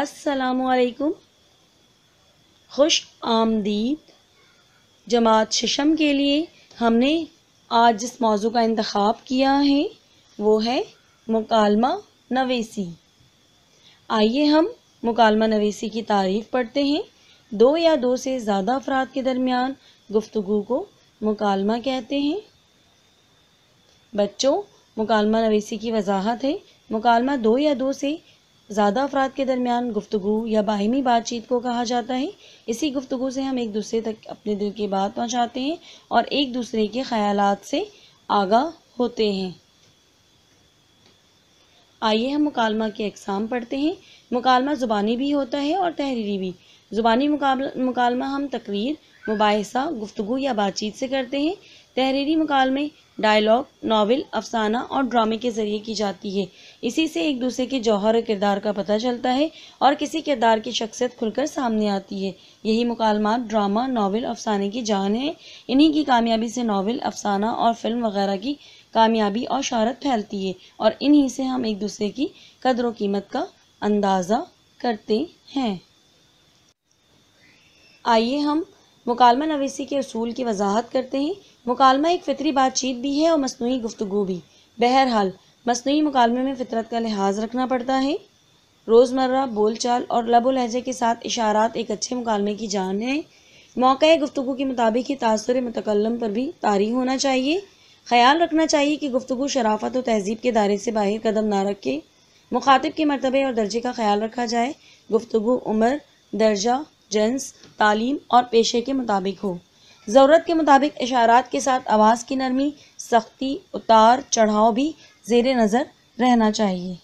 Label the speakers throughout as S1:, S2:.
S1: असलकुम खुश आमदीद जमात शशम के लिए हमने आज जिस मौजू का इंतखब किया है वो है मकालमा नवेसी आइए हम मकालमा नवेसी की तारीफ़ पढ़ते हैं दो या दो से ज़्यादा अफराद के दरमियान गुफ्तु को मकालमा कहते हैं बच्चों मकालमा नवेसी की वजाहत है मकालमा दो या दो से ज़्यादा अफराद के दरमियान गुफ्तु या बाहिमी बातचीत को कहा जाता है इसी गुफ्तु से हम एक दूसरे तक अपने दिल की बात पहुँचाते हैं और एक दूसरे के ख्याल से आगा होते हैं आइए हम मुकालमा के अकसाम पढ़ते हैं मुकालमा ज़ुबानी भी होता है और तहरीरी भी ज़ुबानी मकालमा मुकालमा हम तकरीर मुबासा गुफ्तु या बातचीत से करते हैं तहरीरी मकालमे डायलॉग नावल अफसाना और ड्रामे के जरिए की जाती है इसी से एक दूसरे के जौहर किरदार का पता चलता है और किसी किरदार की शख्सियत खुलकर सामने आती है यही मुकालमात ड्रामा नावल अफसाने की जान है इन्हीं की कामयाबी से नावल अफसाना और फिल्म वगैरह की कामयाबी और शहरत फैलती है और इन्हीं से हम एक दूसरे की कदर कीमत का अंदाज़ा करते हैं आइए हम मुकालमा नवीसी के असूल की वजाहत करते हैं मुकालमा एक फितरी बातचीत भी है और मसनू गुफ्तु भी बहरहाल मसनू मुकालमे में फितरत का लिहाज रखना पड़ता है रोज़मर्रा बोलचाल और लबो लहजे के साथ इशारात एक अच्छे मुकालमे की जान है मौका गुफ्तु के मुताबिक ही तासर मतकलम पर भी तारी होना चाहिए ख्याल रखना चाहिए कि गुफ्तु शराफत और तहजीब के दायरे से बाहर कदम ना रखे मुखातिब के मरतबे और दर्जे का ख्याल रखा जाए गुफ्तु उम्र दर्जा जेंस तालीम और पेशे के मुताबिक हो ज़रूरत के मुताबिक इशारात के साथ आवाज़ की नरमी सख्ती उतार चढ़ाव भी जेर नज़र रहना चाहिए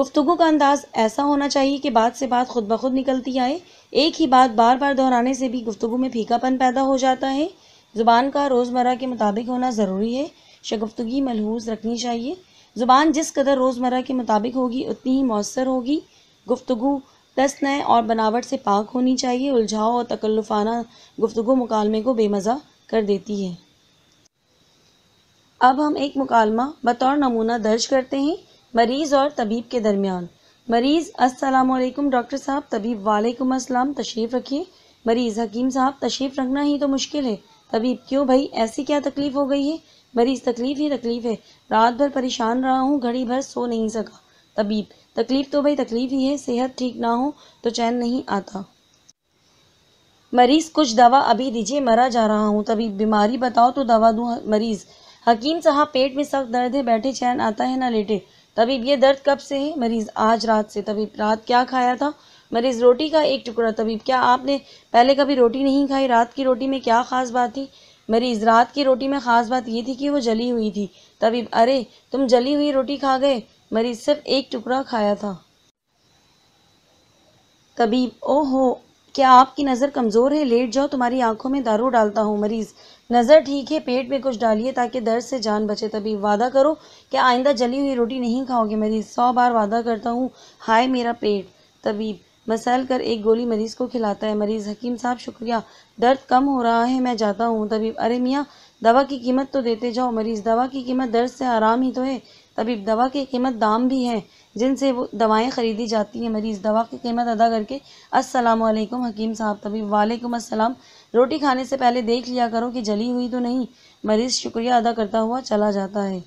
S1: गुफ्तु का अंदाज ऐसा होना चाहिए कि बात से बात खुद ब खुद निकलती आए एक ही बात बार बार दोहराने से भी गुफ्तु में फीकापन पैदा हो जाता है ज़ुबान का रोज़मर्रा के मुताबिक होना ज़रूरी है शगुफ्तगी मलहूज रखनी चाहिए ज़ुबान जिस कदर रोज़मर्रा के मुताबिक होगी उतनी ही मौसर होगी गुफ्तु दस नए और बनावट से पाक होनी चाहिए उलझाओ और तकल्लुफाना गुफ्तु मुकालमे को बेमज़ा कर देती है अब हम एक मकालमा बतौर नमूना दर्ज करते हैं मरीज़ और तबीब के दरमियान मरीज़ असलकम डॉक्टर साहब तबीब वालेकुम अस्सलाम तशरीफ़ रखिए मरीज़ हकीम साहब तशरीफ़ रखना ही तो मुश्किल है तबीब क्यों भाई ऐसी क्या तकलीफ़ हो गई है मरीज़ तकलीफ़ ही तकलीफ़ है रात भर परेशान रहा हूँ घड़ी भर सो नहीं सका तबीब तकलीफ़ तो भाई तकलीफ़ ही है सेहत ठीक ना हो तो चैन नहीं आता मरीज़ कुछ दवा अभी दीजिए मरा जा रहा हूँ तभी बीमारी बताओ तो दवा दूँ मरीज़ हकीम साहब पेट में सख्त दर्द है बैठे चैन आता है ना लेटे तभी ये दर्द कब से है मरीज़ आज रात से तभी रात क्या खाया था मरीज़ रोटी का एक टुकड़ा तबीब क्या आपने पहले कभी रोटी नहीं खाई रात की रोटी में क्या ख़ास बात थी मरीज़ रात की रोटी में ख़ास बात ये थी कि वो जली हुई थी तबीब अरे तुम जली हुई रोटी खा गए मरीज सिर्फ एक टुकड़ा खाया था तबीब ओहो क्या आपकी नज़र कमज़ोर है लेट जाओ तुम्हारी आंखों में दारू डालता हूँ मरीज़ नज़र ठीक है पेट में कुछ डालिए ताकि दर्द से जान बचे तबीब वादा करो कि आइंदा जली हुई रोटी नहीं खाओगे मरीज़ सौ बार वादा करता हूँ हाय मेरा पेट तबीब मसल कर एक गोली मरीज़ को खिलाता है मरीज़ हकीम साहब शुक्रिया दर्द कम हो रहा है मैं जाता हूँ तबीब अरे मियाँ दवा की कीमत तो देते जाओ मरीज़ दवा की कीमत दर्द से आराम ही तो है तभी दवा की कीमत दाम भी है जिनसे वो दवाएं ख़रीदी जाती हैं मरीज़ दवा की कीमत अदा करके अस्सलाम हकीम साहब तभी वालेकुम अस्सलाम रोटी खाने से पहले देख लिया करो कि जली हुई तो नहीं मरीज़ शुक्रिया अदा करता हुआ चला जाता है